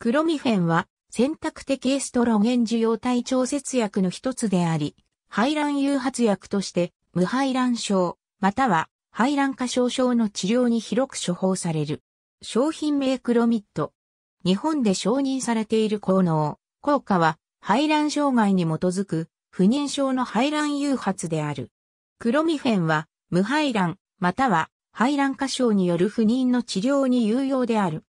クロミフェンは選択的エストロゲン受容体調節薬の一つであり、排卵誘発薬として無排卵症、または排卵過小症の治療に広く処方される。商品名クロミット。日本で承認されている効能、効果は排卵障害に基づく不妊症の排卵誘発である。クロミフェンは無排卵、または排卵過小による不妊の治療に有用である。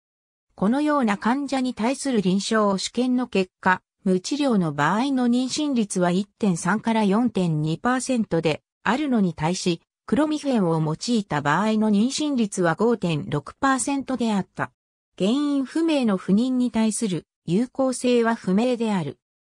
このような患者に対する臨床試験の結果、無治療の場合の妊娠率は1.3から4.2%であるのに対し、クロミフェンを用いた場合の妊娠率は5.6%であった。原因不明の不妊に対する有効性は不明である。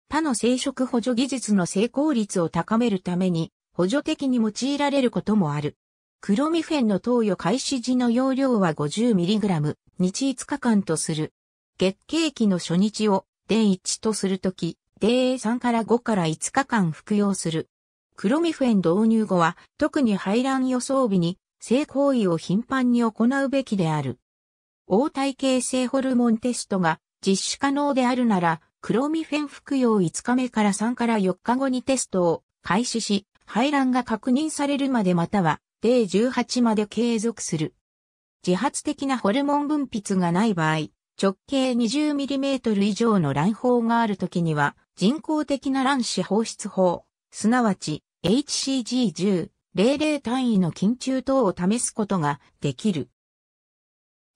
他の生殖補助技術の成功率を高めるために補助的に用いられることもある。クロミフェンの投与開始時の容量は 50mg、日5日間とする。月経期の初日を、デイ1とするとき、デイ3から5から5日間服用する。クロミフェン導入後は、特に排卵予想日に、性行為を頻繁に行うべきである。応体形成ホルモンテストが実施可能であるなら、クロミフェン服用5日目から3から4日後にテストを開始し、排卵が確認されるまでまたは、デイ18まで継続する。自発的なホルモン分泌がない場合、直径 20mm 以上の卵胞がある時には、人工的な卵子放出法、すなわち HCG10、00単位の緊中等を試すことができる。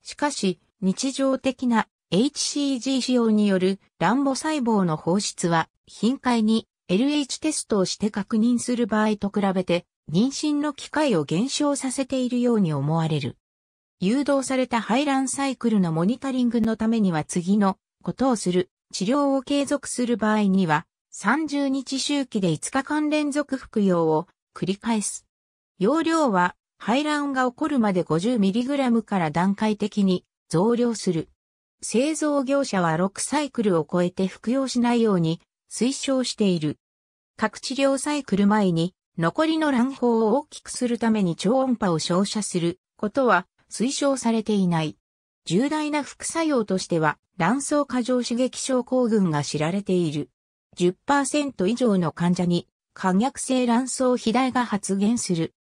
しかし、日常的な HCG 使用による卵母細胞の放出は、頻回に LH テストをして確認する場合と比べて、妊娠の機会を減少させているように思われる。誘導された排卵サイクルのモニタリングのためには次のことをする。治療を継続する場合には、30日周期で5日間連続服用を繰り返す。容量は排卵が起こるまで 50mg から段階的に増量する。製造業者は6サイクルを超えて服用しないように推奨している。各治療サイクル前に残りの卵胞を大きくするために超音波を照射することは推奨されていない。重大な副作用としては、卵巣過剰刺激症候群が知られている。10%以上の患者に、可逆性卵巣肥大が発現する。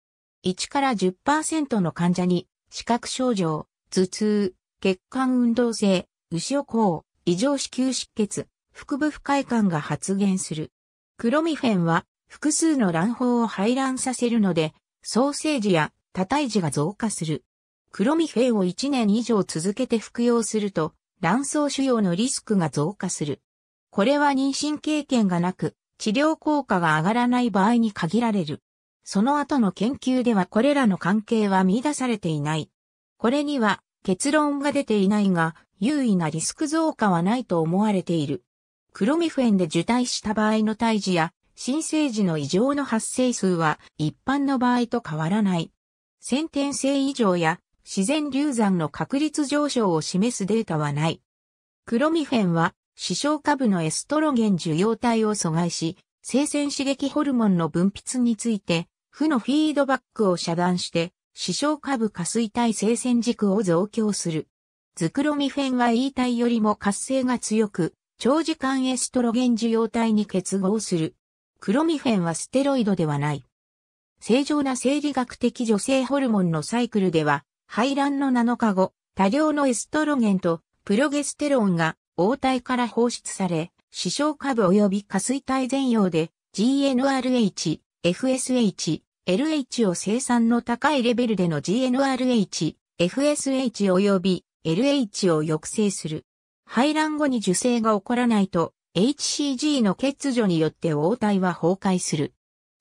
1から10%の患者に、視覚症状、頭痛、血管運動性、牛尾孔、異常子宮出血、腹部不快感が発現する。クロミフェンは複数の卵胞を排卵させるので、ソーセージや多胎児が増加する。クロミフェンを1年以上続けて服用すると、卵巣腫瘍のリスクが増加する。これは妊娠経験がなく、治療効果が上がらない場合に限られる。その後の研究ではこれらの関係は見出されていない。これには結論が出ていないが、優位なリスク増加はないと思われている。クロミフェンで受胎した場合の胎児や新生児の異常の発生数は一般の場合と変わらない。先天性異常や自然流産の確率上昇を示すデータはない。クロミフェンは、視床下部のエストロゲン受容体を阻害し、生鮮刺激ホルモンの分泌について、負のフィードバックを遮断して、視床下部下垂体生鮮軸を増強する。ズクロミフェンは E 体よりも活性が強く、長時間エストロゲン受容体に結合する。クロミフェンはステロイドではない。正常な生理学的女性ホルモンのサイクルでは、排卵の7日後、多量のエストロゲンとプロゲステロンが応体から放出され、視床下部及び下垂体全容で GNRH、FSH、LH を生産の高いレベルでの GNRH、FSH 及び LH を抑制する。排卵後に受精が起こらないと HCG の欠如によって応体は崩壊する。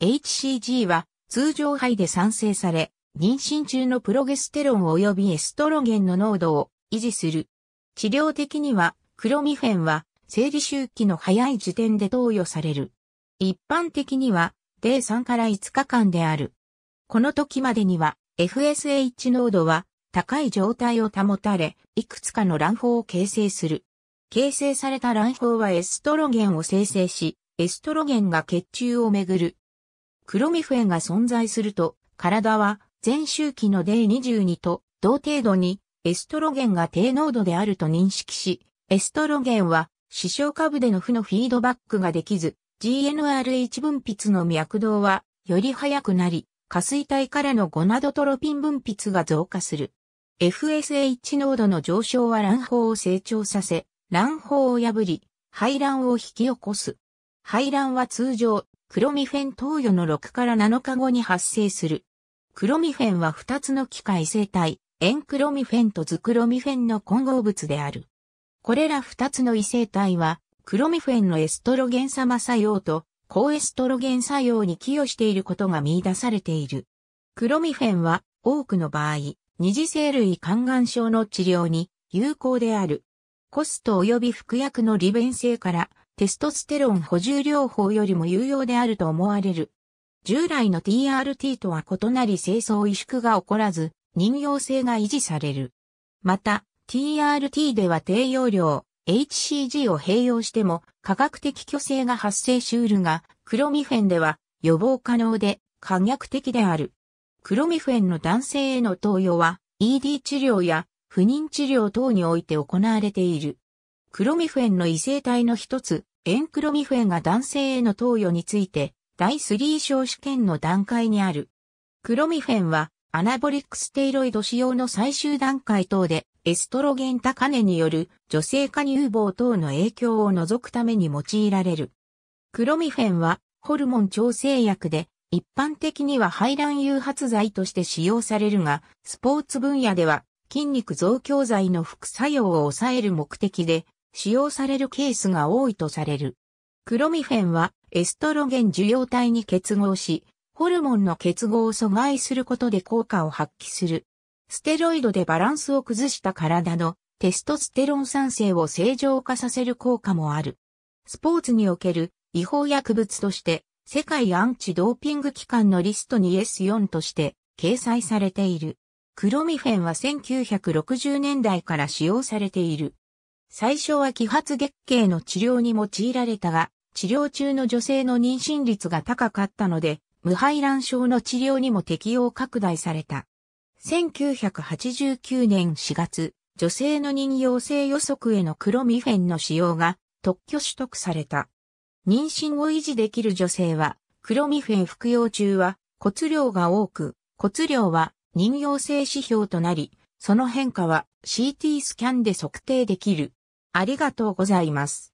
HCG は通常肺で産生され、妊娠中のプロゲステロン及びエストロゲンの濃度を維持する。治療的には、クロミフェンは生理周期の早い時点で投与される。一般的には、例3から5日間である。この時までには、FSH 濃度は高い状態を保たれ、いくつかの卵胞を形成する。形成された卵胞はエストロゲンを生成し、エストロゲンが血中をめぐる。クロミフェンが存在すると、体は全周期の D22 と同程度にエストロゲンが低濃度であると認識し、エストロゲンは視床下部での負のフィードバックができず、GNRH 分泌の脈動はより早くなり、下垂体からのゴナドトロピン分泌が増加する。FSH 濃度の上昇は卵胞を成長させ、卵胞を破り、排卵を引き起こす。排卵は通常、クロミフェン投与の6から7日後に発生する。クロミフェンは2つの機械生体、エンクロミフェンとズクロミフェンの混合物である。これら2つの異性体は、クロミフェンのエストロゲン様作用と、高エストロゲン作用に寄与していることが見出されている。クロミフェンは、多くの場合、二次性類肝癌症の治療に有効である。コスト及び服薬の利便性から、テストステロン補充療法よりも有用であると思われる。従来の TRT とは異なり清掃萎縮が起こらず、人用性が維持される。また、TRT では低容量、HCG を併用しても科学的虚勢が発生しうるが、クロミフェンでは予防可能で可逆的である。クロミフェンの男性への投与は ED 治療や不妊治療等において行われている。クロミフェンの異性体の一つ、エンクロミフェンが男性への投与について第3小試験の段階にある。クロミフェンはアナボリックステイロイド使用の最終段階等でエストロゲン高値による女性化乳房等の影響を除くために用いられる。クロミフェンはホルモン調整薬で一般的には排卵誘発剤として使用されるが、スポーツ分野では筋肉増強剤の副作用を抑える目的で使用されるケースが多いとされる。クロミフェンはエストロゲン受容体に結合し、ホルモンの結合を阻害することで効果を発揮する。ステロイドでバランスを崩した体のテストステロン産生を正常化させる効果もある。スポーツにおける違法薬物として世界アンチドーピング機関のリストに S4 として掲載されている。クロミフェンは1960年代から使用されている。最初は揮発月経の治療に用いられたが、治療中の女性の妊娠率が高かったので、無排卵症の治療にも適用拡大された。1989年4月、女性の妊用性予測へのクロミフェンの使用が特許取得された。妊娠を維持できる女性は、クロミフェン服用中は骨量が多く、骨量は妊用性指標となり、その変化は CT スキャンで測定できる。ありがとうございます。